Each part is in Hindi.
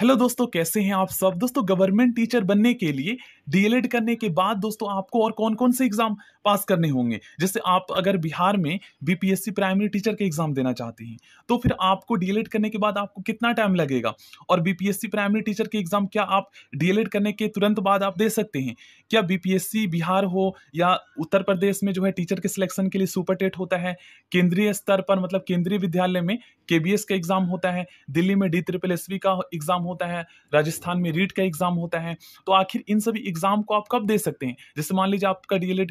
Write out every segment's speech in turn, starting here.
हेलो दोस्तों कैसे हैं आप सब दोस्तों गवर्नमेंट टीचर बनने के लिए डीएलएड करने के बाद दोस्तों आपको और कौन कौन से एग्जाम पास करने होंगे जैसे आप अगर बिहार में बीपीएससी प्राइमरी टीचर के एग्जाम देना चाहते हैं तो फिर आपको डीएलएड करने के बाद आपको कितना टाइम लगेगा और बीपीएससी प्राइमरी टीचर के एग्जाम क्या आप डीएलएड करने के तुरंत बाद आप दे सकते हैं क्या बीपीएससी बिहार हो या उत्तर प्रदेश में जो है टीचर के सिलेक्शन के लिए सुपर टेट होता है केंद्रीय स्तर पर मतलब केंद्रीय विद्यालय में के का एग्ज़ाम होता है दिल्ली में डी ट्रिपल एस का एग्ज़ाम होता है राजस्थान में रीट का एग्ज़ाम होता है तो आखिर इन सभी एग्ज़ाम को आप कब दे सकते हैं जैसे मान लीजिए आपका डी e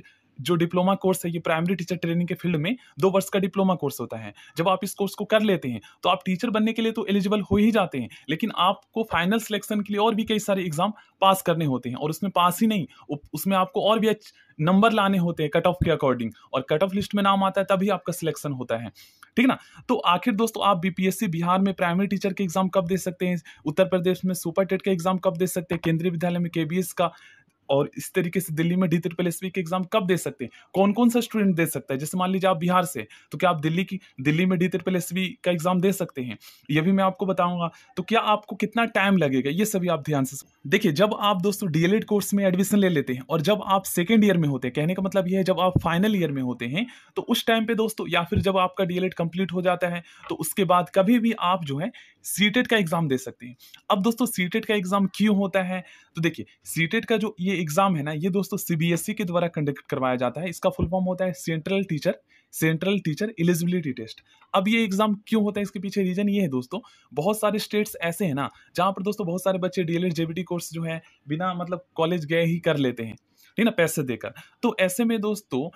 जो डिप्लोमा कोर्स है ये प्राइमरी टीचर ट्रेनिंग के फील्ड में दो वर्ष का डिप्लोमा कोर्स होता है जब आप इस कोर्स को कर लेते हैं तो आप टीचर बनने के लिए तो एलिजिबल हो ही जाते हैं लेकिन आपको फाइनल सिलेक्शन के लिए और भी कई सारे एग्जाम पास करने होते हैं और उसमें पास ही नहीं उसमें आपको और भी नंबर लाने होते हैं कट ऑफ के अकॉर्डिंग और कट ऑफ लिस्ट में नाम आता है तभी आपका सिलेक्शन होता है ठीक है ना तो आखिर दोस्तों आप बीपीएससी बिहार में प्राइमरी टीचर के एग्जाम कब दे सकते हैं उत्तर प्रदेश में सुपर टेट के एग्जाम कब दे सकते हैं केंद्रीय विद्यालय में केबीएस का और इस तरीके से दिल्ली में डी प्लस एस के एग्जाम कब दे सकते हैं कौन कौन सा स्टूडेंट दे सकता है जैसे मान लीजिए आप बिहार से तो क्या आप दिल्ली की दिल्ली में डी प्लस एस का एग्जाम दे सकते हैं यह भी मैं आपको बताऊंगा तो क्या आपको कितना टाइम लगेगा ये सभी आप ध्यान से देखिए जब आप दोस्तों डीएलएड कोर्स e में एडमिशन ले लेते हैं और जब आप सेकेंड ईयर में होते हैं कहने का मतलब यह है जब आप फाइनल ईयर में होते हैं तो उस टाइम पे दोस्तों या फिर जब आपका डीएलएड कंप्लीट e हो जाता है तो उसके बाद कभी भी आप जो है सीटेट e का एग्जाम दे सकते हैं अब दोस्तों सीटेट का एग्जाम क्यों होता है तो देखिए सीटेट का जो ये एग्ज़ाम है ना ये दोस्तों सीबीएसई e के द्वारा कंडक्ट करवाया जाता है इसका फुल फॉर्म होता है central teacher central teacher eligibility test अब ये एग्ज़ाम क्यों होता है इसके पीछे रीज़न ये है दोस्तों बहुत सारे स्टेट्स ऐसे हैं ना जहाँ पर दोस्तों बहुत सारे बच्चे डी एल कोर्स जो है बिना मतलब कॉलेज गए ही कर लेते हैं ठीक ना पैसे देकर तो ऐसे में दोस्तों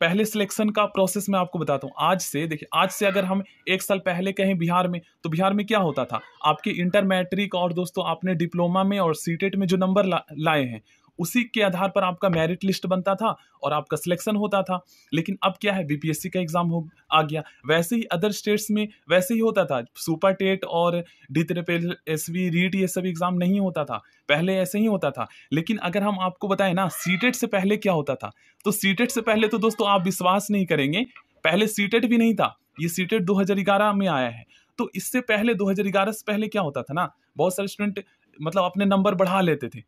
पहले सिलेक्शन का प्रोसेस मैं आपको बताता हूँ आज से देखिए आज से अगर हम एक साल पहले कहें बिहार में तो बिहार में क्या होता था आपके इंटर मैट्रिक और दोस्तों आपने डिप्लोमा में और सीटेट e में जो नंबर ला, लाए हैं उसी के आधार पर आपका मेरिट लिस्ट बनता था और आपका सिलेक्शन होता था लेकिन अब क्या है बीपीएससी का एग्जाम हो आ गया वैसे ही अदर स्टेट्स में वैसे ही होता था सुपर टेट और डी त्रिपेल एस वी रीट ये सब एग्जाम नहीं होता था पहले ऐसे ही होता था लेकिन अगर हम आपको बताएं ना सीटेट से पहले क्या होता था तो सीटेट से पहले तो दोस्तों आप विश्वास नहीं करेंगे पहले सीटेट भी नहीं था ये सीटेट 2011 में आया है तो इससे पहले 2011 से पहले क्या होता था ना बहुत सारे स्टूडेंट मतलब अपने नंबर बढ़ा लेते थे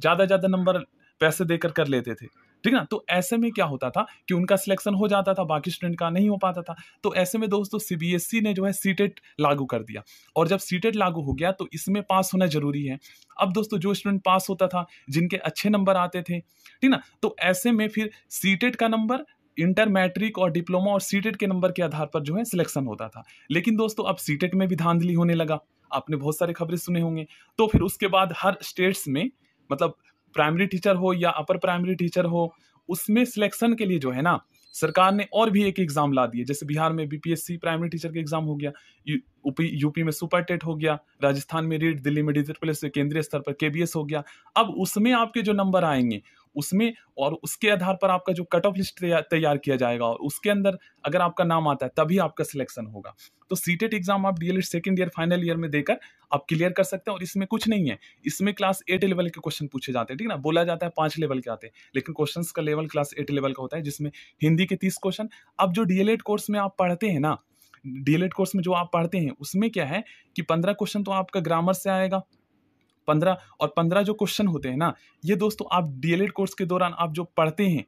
ज़्यादा ज़्यादा नंबर पैसे देकर कर लेते थे ठीक ना तो ऐसे में क्या होता था कि उनका सिलेक्शन हो जाता था बाकी स्टूडेंट का नहीं हो पाता था तो ऐसे में दोस्तों सीबीएसई e ने जो है सीटेट e लागू कर दिया और जब सीटेट e लागू हो गया तो इसमें पास होना जरूरी है अब दोस्तों जो स्टूडेंट पास होता था जिनके अच्छे नंबर आते थे ठीक ना तो ऐसे में फिर सीटेट का नंबर इंटर मैट्रिक और डिप्लोमा और सीटेट के नंबर के आधार पर जो है सिलेक्शन होता था लेकिन दोस्तों अब सीटेट में भी धांधली होने लगा आपने बहुत सारे खबरें सुने होंगे तो फिर उसके बाद हर स्टेट्स में मतलब प्राइमरी टीचर हो या अपर प्राइमरी टीचर हो उसमें सिलेक्शन के लिए जो है ना सरकार ने और भी एक एग्जाम ला दिए जैसे बिहार में बीपीएससी प्राइमरी टीचर का एग्जाम हो गया यूपी यूपी में सुपर टेट हो गया राजस्थान में रीट दिल्ली में डिजिटल केंद्रीय स्तर पर केबीएस हो गया अब उसमें आपके जो नंबर आएंगे उसमें और उसके आधार पर आपका जो कट ऑफ लिस्ट तैयार किया जाएगा और उसके अंदर अगर आपका नाम आता है तभी आपका सिलेक्शन होगा तो सी एग्जाम e आप DElEd second year final year में देकर आप क्लियर कर सकते हैं और इसमें कुछ नहीं है इसमें क्लास एट लेवल के क्वेश्चन पूछे जाते हैं ठीक है ना बोला जाता है पांच लेवल के आते हैं लेकिन क्वेश्चन का लेवल क्लास एट लेवल का होता है जिसमें हिंदी के तीस क्वेश्चन अब जो डीएलएड कोर्स में आप पढ़ते हैं ना डीएलएड कोर्स में जो आप पढ़ते हैं उसमें क्या है कि पंद्रह क्वेश्चन तो आपका ग्रामर से आएगा पंद्रह और पंद्रह जो क्वेश्चन होते हैं ना ये दोस्तों आप डी कोर्स के दौरान आप जो पढ़ते हैं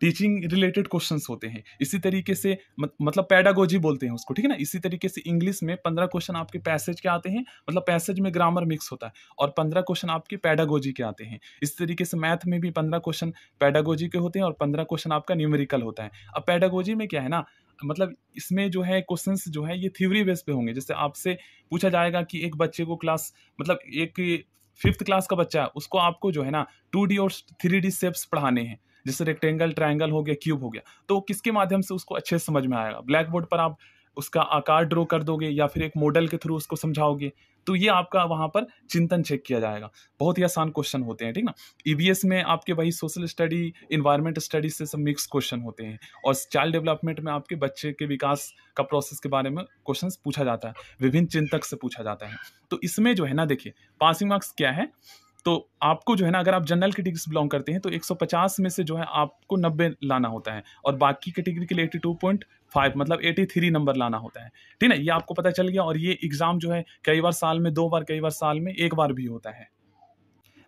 टीचिंग रिलेटेड क्वेश्चंस होते हैं इसी तरीके से मत, मतलब पैडागोजी बोलते हैं उसको ठीक है ना इसी तरीके से इंग्लिश में पंद्रह क्वेश्चन आपके पैसेज के आते हैं मतलब पैसेज में ग्रामर मिक्स होता है और पंद्रह क्वेश्चन आपके पैडागोजी के आते हैं इसी तरीके से मैथ में भी पंद्रह क्वेश्चन पैडागोजी के होते हैं और पंद्रह क्वेश्चन आपका न्यूमेरिकल होता है अब पैडागोजी में क्या है ना मतलब इसमें जो है क्वेश्चंस जो है ये थ्योरी बेस पे होंगे जैसे आपसे पूछा जाएगा कि एक बच्चे को क्लास मतलब एक फिफ्थ क्लास का बच्चा है उसको आपको जो है ना टू डी और थ्री डी शेप्स पढ़ाने हैं जैसे रेक्टेंगल ट्रायंगल हो गया क्यूब हो गया तो किसके माध्यम से उसको अच्छे से समझ में आएगा ब्लैक बोर्ड पर आप उसका आकार ड्रॉ कर दोगे या फिर एक मॉडल के थ्रू उसको समझाओगे तो ये आपका वहाँ पर चिंतन चेक किया जाएगा बहुत ही आसान क्वेश्चन होते हैं ठीक ना ई e में आपके वही सोशल स्टडी इन्वायरमेंट स्टडीज से सब मिक्स क्वेश्चन होते हैं और चाइल्ड डेवलपमेंट में आपके बच्चे के विकास का प्रोसेस के बारे में क्वेश्चन पूछा जाता है विभिन्न चिंतक से पूछा जाता है तो इसमें जो है ना देखिए पासिंग मार्क्स क्या है तो आपको जो है ना अगर आप जनरल कैटेगरी से बिलोंग करते हैं तो 150 में से जो है आपको 90 लाना होता है और बाकी कैटेगरी के लिए 82 पॉइंट फाइव मतलब एटी थ्री नंबर लाना होता है ठीक है ये आपको पता चल गया और ये एग्ज़ाम जो है कई बार साल में दो बार कई बार साल में एक बार भी होता है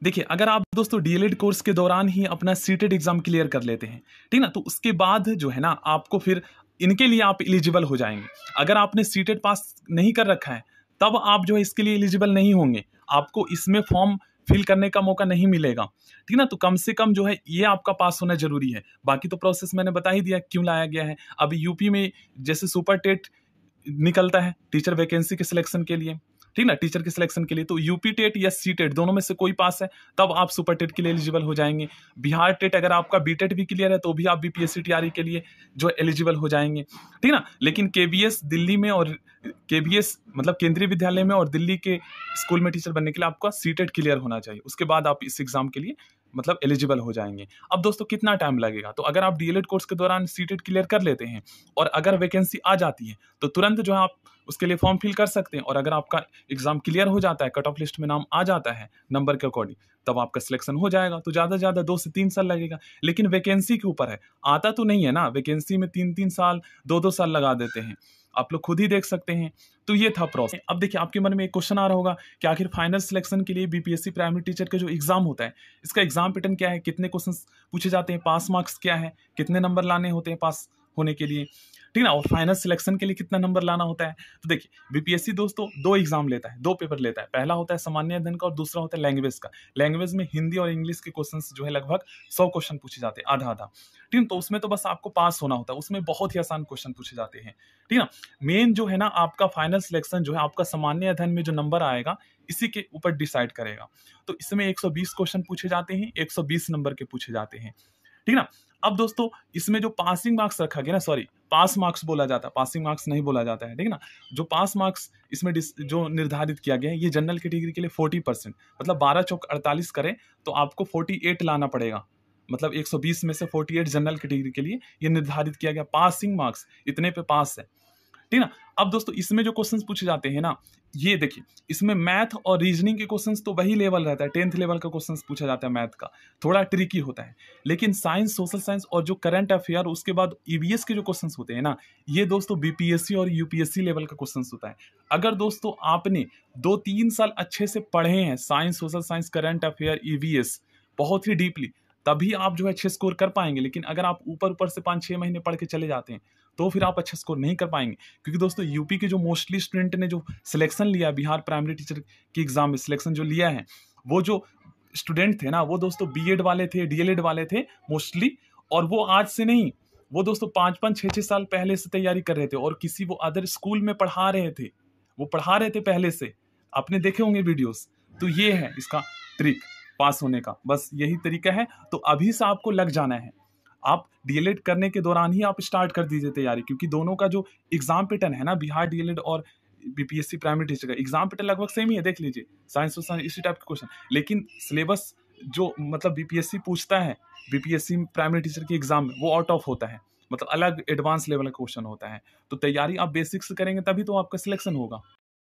देखिए अगर आप दोस्तों डी कोर्स के दौरान ही अपना सीटेड एग्जाम क्लियर कर लेते हैं ठीक ना तो उसके बाद जो है ना आपको फिर इनके लिए आप एलिजिबल हो जाएंगे अगर आपने सीटेड पास नहीं कर रखा है तब आप जो है इसके लिए एलिजिबल नहीं होंगे आपको इसमें फॉर्म फील करने का मौका नहीं मिलेगा ठीक है ना तो कम से कम जो है ये आपका पास होना जरूरी है बाकी तो प्रोसेस मैंने बता ही दिया क्यों लाया गया है अभी यूपी में जैसे सुपर टेट निकलता है टीचर वैकेंसी के सिलेक्शन के लिए ठीक ना टीचर के सिलेक्शन के लिए तो यूपी टेट या सी टेट दोनों में से कोई पास है तब आप सुपर टेट के लिए एलिजिबल हो जाएंगे बिहार टेट अगर आपका बी टेट भी क्लियर है तो भी आप बीपीएससी पी e के लिए जो एलिजिबल हो जाएंगे ठीक ना लेकिन के दिल्ली में और के मतलब केंद्रीय विद्यालय में और दिल्ली के स्कूल में टीचर बनने के लिए आपका सी टेट क्लियर होना चाहिए उसके बाद आप इस एग्जाम के लिए मतलब एलिजिबल हो जाएंगे अब दोस्तों कितना टाइम लगेगा तो अगर आप डी कोर्स के दौरान सीटेड क्लियर e कर लेते हैं और अगर वैकेंसी आ जाती है तो तुरंत जो है आप उसके लिए फॉर्म फिल कर सकते हैं और अगर आपका एग्जाम क्लियर हो जाता है कट ऑफ लिस्ट में नाम आ जाता है नंबर के अकॉर्डिंग तब आपका सिलेक्शन हो जाएगा तो ज़्यादा से ज़्यादा दो से तीन साल लगेगा लेकिन वैकेंसी के ऊपर है आता तो नहीं है ना वैकेंसी में तीन तीन साल दो दो साल लगा देते हैं आप लोग खुद ही देख सकते हैं तो ये था प्रोसेस अब देखिए आपके मन में एक क्वेश्चन आ रहा होगा कि आखिर फाइनल सिलेक्शन के लिए बीपीएससी प्राइमरी टीचर का जो एग्जाम होता है इसका एग्जाम पैटर्न क्या है कितने क्वेश्चन पूछे जाते हैं पास मार्क्स क्या है कितने नंबर लाने होते हैं पास होने के लिए ठीक है ना और फाइनल सिलेक्शन के लिए कितना नंबर लाना होता है तो देखिए बीपीएससी दोस्तों दो एग्जाम लेता है दो पेपर लेता है पहला होता है सामान्य अध्ययन का और दूसरा होता है लैंग्वेज का लैंग्वेज में हिंदी और इंग्लिश के क्वेश्चन जो है लगभग सौ क्वेश्चन पूछे जाते हैं आधा आधा ठीक है तो उसमें तो बस आपको पास होना होता है उसमें बहुत ही आसान क्वेश्चन पूछे जाते हैं ठीक है ना मेन जो है ना आपका फाइनल सिलेक्शन जो है आपका सामान्य अध्ययन में जो नंबर आएगा इसी के ऊपर डिसाइड करेगा तो इसमें 120 क्वेश्चन पूछे जाते हैं 120 नंबर के पूछे जाते हैं ठीक है ना अब दोस्तों इसमें जो पासिंग मार्क्स रखा गया ना सॉरी पास मार्क्स बोला जाता है पासिंग मार्क्स नहीं बोला जाता है ठीक है ना जो पास मार्क्स इसमें जो निर्धारित किया गया है ये जनरल कैटेगरी के लिए फोर्टी परसेंट मतलब बारह चौक अड़तालीस करें तो आपको फोर्टी एट लाना पड़ेगा मतलब 120 में से 48 जनरल कैटेगरी के लिए ये निर्धारित किया गया पासिंग मार्क्स इतने पे पास है ठीक ना अब दोस्तों इसमें जो क्वेश्चंस पूछे जाते हैं ना ये देखिए इसमें मैथ और रीजनिंग के क्वेश्चंस तो वही लेवल रहता है टेंथ लेवल का क्वेश्चंस पूछा जाता है मैथ का थोड़ा ट्रिकी होता है लेकिन साइंस सोशल साइंस और जो करंट अफेयर उसके बाद ईवीएस के जो क्वेश्चंस होते हैं ना ये दोस्तों बीपीएससी और यूपीएससी लेवल का क्वेश्चन होता है अगर दोस्तों आपने दो तीन साल अच्छे से पढ़े हैं science social science current affair EVS बहुत ही डीपली तभी आप जो है अच्छे स्कोर कर पाएंगे लेकिन अगर आप ऊपर ऊपर से पाँच छः महीने पढ़ के चले जाते हैं तो फिर आप अच्छा स्कोर नहीं कर पाएंगे क्योंकि दोस्तों यूपी के जो मोस्टली स्टूडेंट ने जो सिलेक्शन लिया बिहार प्राइमरी टीचर की एग्ज़ाम में सिलेक्शन जो लिया है वो जो स्टूडेंट थे ना वो दोस्तों बी वाले थे डी वाले थे मोस्टली और वो आज से नहीं वो दोस्तों पाँच पाँच छः छः साल पहले से तैयारी कर रहे थे और किसी वो अदर स्कूल में पढ़ा रहे थे वो पढ़ा रहे थे पहले से आपने देखे होंगे वीडियोस तो ये है इसका ट्रिक पास होने का बस यही तरीका है तो अभी से आपको लग जाना है आप डीएलएड करने के दौरान ही आप स्टार्ट कर दीजिए तैयारी क्योंकि दोनों का जो एग्जाम पैटर्न है ना बिहार डीएलएड और बीपीएससी प्राइमरी टीचर का एग्जाम पैटर्न लगभग सेम ही है देख लीजिए साइंस और साइंस इसी टाइप के क्वेश्चन लेकिन सिलेबस जो मतलब बीपीएससी पूछता है बीपीएससी प्राइमरी टीचर के एग्जाम में वो आउट ऑफ होता है मतलब अलग एडवांस लेवल का क्वेश्चन होता है तो तैयारी आप बेसिक्स करेंगे तभी तो आपका सिलेक्शन होगा